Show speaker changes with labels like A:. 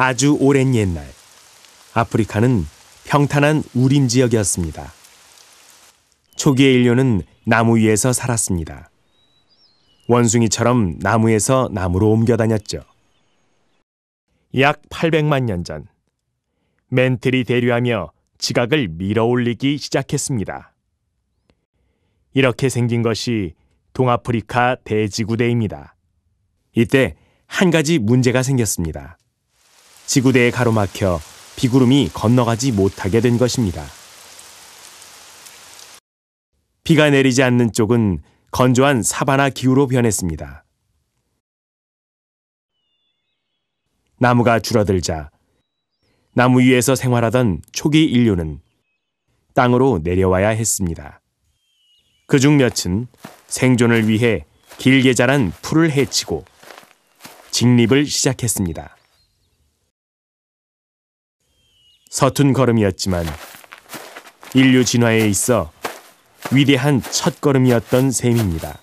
A: 아주 오랜 옛날 아프리카는 평탄한 우림 지역이었습니다. 초기의 인류는 나무 위에서 살았습니다. 원숭이처럼 나무에서 나무로 옮겨 다녔죠. 약 800만 년 전, 멘틀이 대류하며 지각을 밀어 올리기 시작했습니다. 이렇게 생긴 것이 동아프리카 대지구대입니다. 이때 한 가지 문제가 생겼습니다. 지구대에 가로막혀 비구름이 건너가지 못하게 된 것입니다. 비가 내리지 않는 쪽은 건조한 사바나 기후로 변했습니다. 나무가 줄어들자 나무 위에서 생활하던 초기 인류는 땅으로 내려와야 했습니다. 그중 몇은 생존을 위해 길게 자란 풀을 해치고 직립을 시작했습니다. 서툰 걸음이었지만 인류 진화에 있어 위대한 첫 걸음이었던 셈입니다.